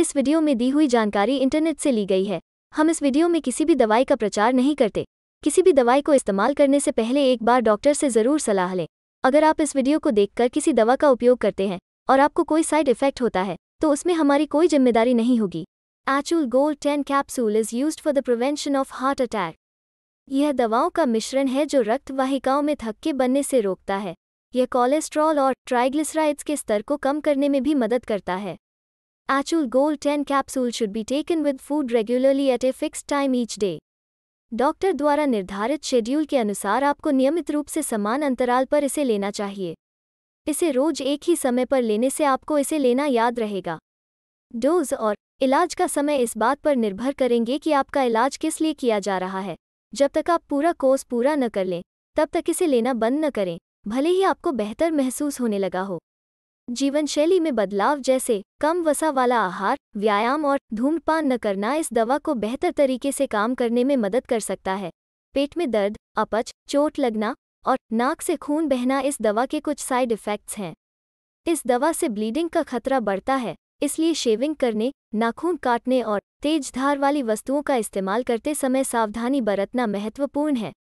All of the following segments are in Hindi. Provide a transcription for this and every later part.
इस वीडियो में दी हुई जानकारी इंटरनेट से ली गई है हम इस वीडियो में किसी भी दवाई का प्रचार नहीं करते किसी भी दवाई को इस्तेमाल करने से पहले एक बार डॉक्टर से ज़रूर सलाह लें अगर आप इस वीडियो को देखकर किसी दवा का उपयोग करते हैं और आपको कोई साइड इफेक्ट होता है तो उसमें हमारी कोई जिम्मेदारी नहीं होगी एचुल gold ten capsule is use for the prevention of heart attack यह दवाओं का मिश्रण है जो रक्त वाहिकाओं में थक्के बनने से रोकता है यह कोलेस्ट्रॉल और ट्राइग्लिसराइड्स के स्तर को कम करने में भी मदद करता है Actual Gold 10 capsule should be taken with food regularly at a fixed time each day. Doctor द्वारा निर्धारित शेड्यूल के अनुसार आपको नियमित रूप से समान अंतराल पर इसे लेना चाहिए इसे रोज एक ही समय पर लेने से आपको इसे लेना याद रहेगा डोज और इलाज का समय इस बात पर निर्भर करेंगे कि आपका इलाज किस लिए किया जा रहा है जब तक आप पूरा कोर्स पूरा न कर लें तब तक इसे लेना बंद न करें भले ही आपको बेहतर महसूस होने लगा हो जीवनशैली में बदलाव जैसे कम वसा वाला आहार व्यायाम और धूम्रपान न करना इस दवा को बेहतर तरीके से काम करने में मदद कर सकता है पेट में दर्द अपच चोट लगना और नाक से खून बहना इस दवा के कुछ साइड इफ़ेक्ट्स हैं इस दवा से ब्लीडिंग का खतरा बढ़ता है इसलिए शेविंग करने नाखून काटने और तेज धार वाली वस्तुओं का इस्तेमाल करते समय सावधानी बरतना महत्वपूर्ण है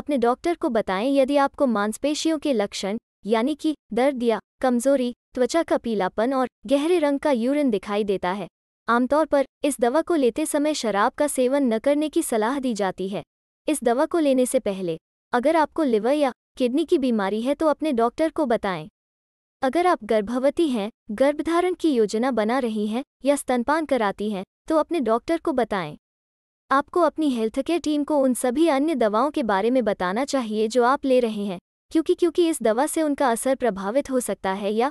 अपने डॉक्टर को बताएं यदि आपको मांसपेशियों के लक्षण यानी कि दर्द या कमजोरी त्वचा का पीलापन और गहरे रंग का यूरिन दिखाई देता है आमतौर पर इस दवा को लेते समय शराब का सेवन न करने की सलाह दी जाती है इस दवा को लेने से पहले अगर आपको लिवर या किडनी की बीमारी है तो अपने डॉक्टर को बताएं अगर आप गर्भवती हैं गर्भधारण की योजना बना रही हैं या स्तनपान कराती हैं तो अपने डॉक्टर को बताएं आपको अपनी हेल्थ केयर टीम को उन सभी अन्य दवाओं के बारे में बताना चाहिए जो आप ले रहे हैं क्योंकि क्योंकि इस दवा से उनका असर प्रभावित हो सकता है या